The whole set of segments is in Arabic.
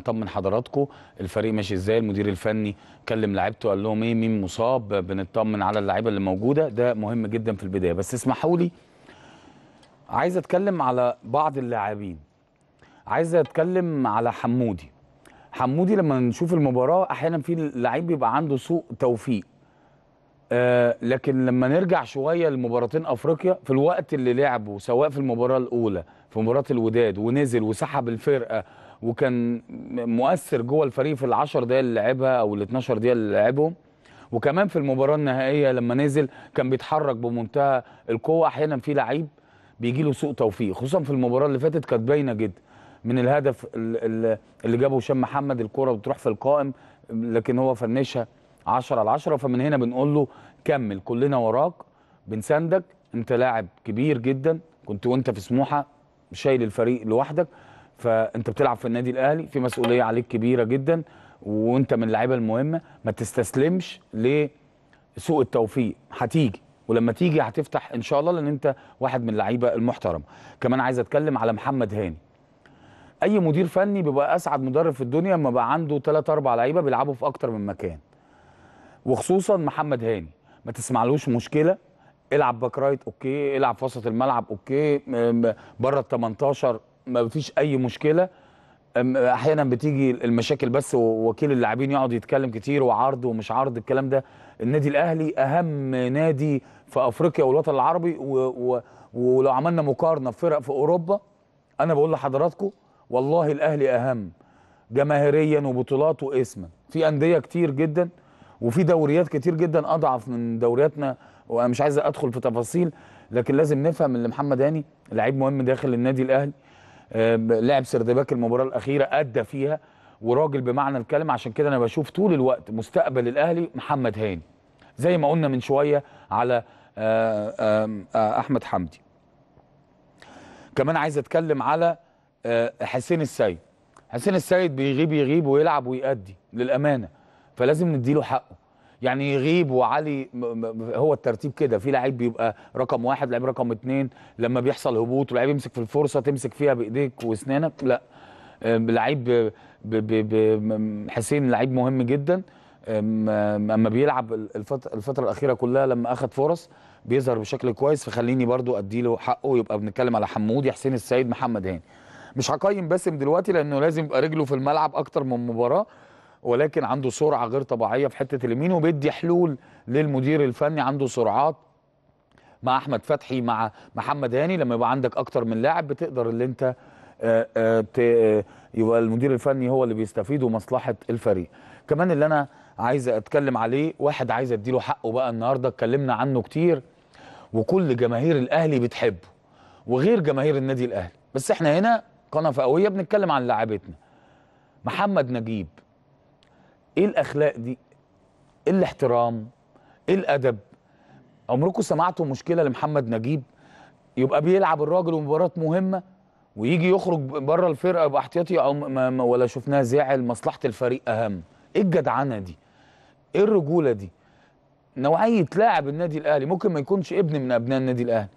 نطمن حضراتكم الفريق ماشي ازاي المدير الفني كلم لعيبته قال لهم ايه مين مصاب بنطمن على اللعيبه اللي موجوده ده مهم جدا في البدايه بس اسمحوا لي عايز اتكلم على بعض اللاعبين عايز اتكلم على حمودي حمودي لما نشوف المباراه احيانا في اللعيب بيبقى عنده سوء توفيق آه لكن لما نرجع شويه لمباراتين افريقيا في الوقت اللي لعبه سواء في المباراه الاولى في مباراه الوداد ونزل وسحب الفرقه وكان مؤثر جوه الفريق في ال 10 دقايق اللي لعبها او ال 12 دقيقه اللي لعبهم وكمان في المباراه النهائيه لما نزل كان بيتحرك بمنتهى القوه احيانا في لعيب بيجي له سوء توفيق خصوصا في المباراه اللي فاتت كانت باينه جدا من الهدف اللي جابه هشام محمد الكوره بتروح في القائم لكن هو فنشها 10 على 10 فمن هنا بنقول له كمل كلنا وراك بنساندك انت لاعب كبير جدا كنت وانت في سموحه شايل الفريق لوحدك فانت بتلعب في النادي الاهلي في مسؤوليه عليك كبيره جدا وانت من اللعيبه المهمه ما تستسلمش لسوء التوفيق هتيجي ولما تيجي هتفتح ان شاء الله لان انت واحد من اللعيبه المحترمه كمان عايز اتكلم على محمد هاني اي مدير فني بيبقى اسعد مدرب في الدنيا اما بقى عنده 3 4 لعيبه بيلعبوا في اكتر من مكان وخصوصا محمد هاني ما تسمعلوش مشكله العب باك رايت اوكي العب في وسط الملعب اوكي بره ال 18 ما فيش اي مشكله احيانا بتيجي المشاكل بس ووكيل اللاعبين يقعد يتكلم كتير وعرض ومش عرض الكلام ده النادي الاهلي اهم نادي في افريقيا والوطن العربي ولو عملنا مقارنه بفرق في اوروبا انا بقول لحضراتكم والله الاهلي اهم جماهيريا وبطولات واسما في انديه كتير جدا وفي دوريات كتير جدا اضعف من دورياتنا وانا مش عايز ادخل في تفاصيل لكن لازم نفهم ان محمد هاني لعيب مهم داخل النادي الاهلي لعب سردباك المباراه الاخيره ادى فيها وراجل بمعنى الكلمه عشان كده انا بشوف طول الوقت مستقبل الاهلي محمد هاني زي ما قلنا من شويه على آه، آه، احمد حمدي كمان عايز اتكلم على آه، حسين السيد حسين السيد بيغيب يغيب ويلعب ويأدي للامانه فلازم نديله حقه يعني يغيب وعلي هو الترتيب كده في لعيب بيبقى رقم واحد لعيب رقم اتنين لما بيحصل هبوط ولعيب يمسك في الفرصه تمسك فيها بايديك واسنانك لا لعيب حسين لعيب مهم جدا اما بيلعب الفتره الاخيره كلها لما اخذ فرص بيظهر بشكل كويس فخليني برضو ادي له حقه يبقى بنتكلم على حمودي حسين السيد محمد هاني مش هقيم باسم دلوقتي لانه لازم يبقى رجله في الملعب اكتر من مباراه ولكن عنده سرعه غير طبيعيه في حته اليمين وبيدي حلول للمدير الفني عنده سرعات مع احمد فتحي مع محمد هاني لما يبقى عندك اكتر من لاعب بتقدر اللي انت آه، آه، آه، يبقى المدير الفني هو اللي بيستفيد ومصلحه الفريق كمان اللي انا عايز اتكلم عليه واحد عايز اديله حقه بقى النهارده اتكلمنا عنه كتير وكل جماهير الاهلي بتحبه وغير جماهير النادي الاهلي بس احنا هنا قناه فئويه بنتكلم عن لاعبتنا محمد نجيب ايه الاخلاق دي ايه الاحترام ايه الادب عمركم سمعتوا مشكله لمحمد نجيب يبقى بيلعب الراجل ومباراه مهمه ويجي يخرج بره الفرقه يبقى احتياطي او ما ولا شفناه زعل مصلحه الفريق اهم ايه الجدعنه دي ايه الرجوله دي نوعيه لاعب النادي الاهلي ممكن ما يكونش ابن من ابناء النادي الاهلي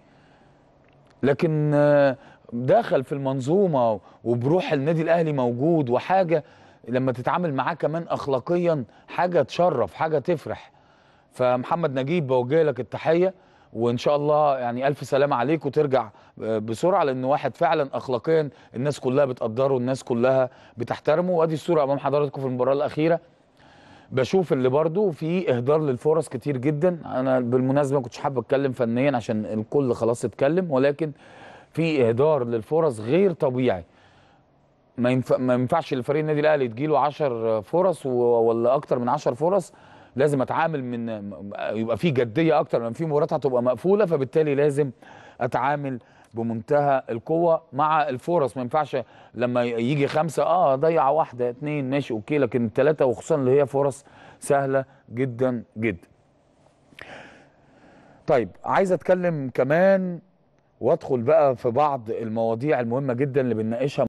لكن آه، داخل في المنظومه وبروح النادي الاهلي موجود وحاجه لما تتعامل معاه كمان اخلاقيا حاجه تشرف حاجه تفرح فمحمد نجيب بوجه لك التحيه وان شاء الله يعني الف سلامه عليك وترجع بسرعه لان واحد فعلا اخلاقيا الناس كلها بتقدره الناس كلها بتحترمه وادي الصوره امام حضراتكم في المباراه الاخيره بشوف اللي برضه في اهدار للفرص كتير جدا انا بالمناسبه ما كنتش حابب اتكلم فنيا عشان الكل خلاص اتكلم ولكن في اهدار للفرص غير طبيعي ما ينفع ما ينفعش لفريق النادي الاهلي تجيله 10 فرص ولا اكتر من 10 فرص لازم اتعامل من يبقى في جديه اكتر لان في مباريات هتبقى مقفوله فبالتالي لازم اتعامل بمنتهى القوه مع الفرص ما ينفعش لما يجي خمسه اه ضيع واحده اثنين ماشي اوكي لكن الثلاثه وخصوصا اللي هي فرص سهله جدا جدا. طيب عايز اتكلم كمان وادخل بقى في بعض المواضيع المهمه جدا اللي بنناقشها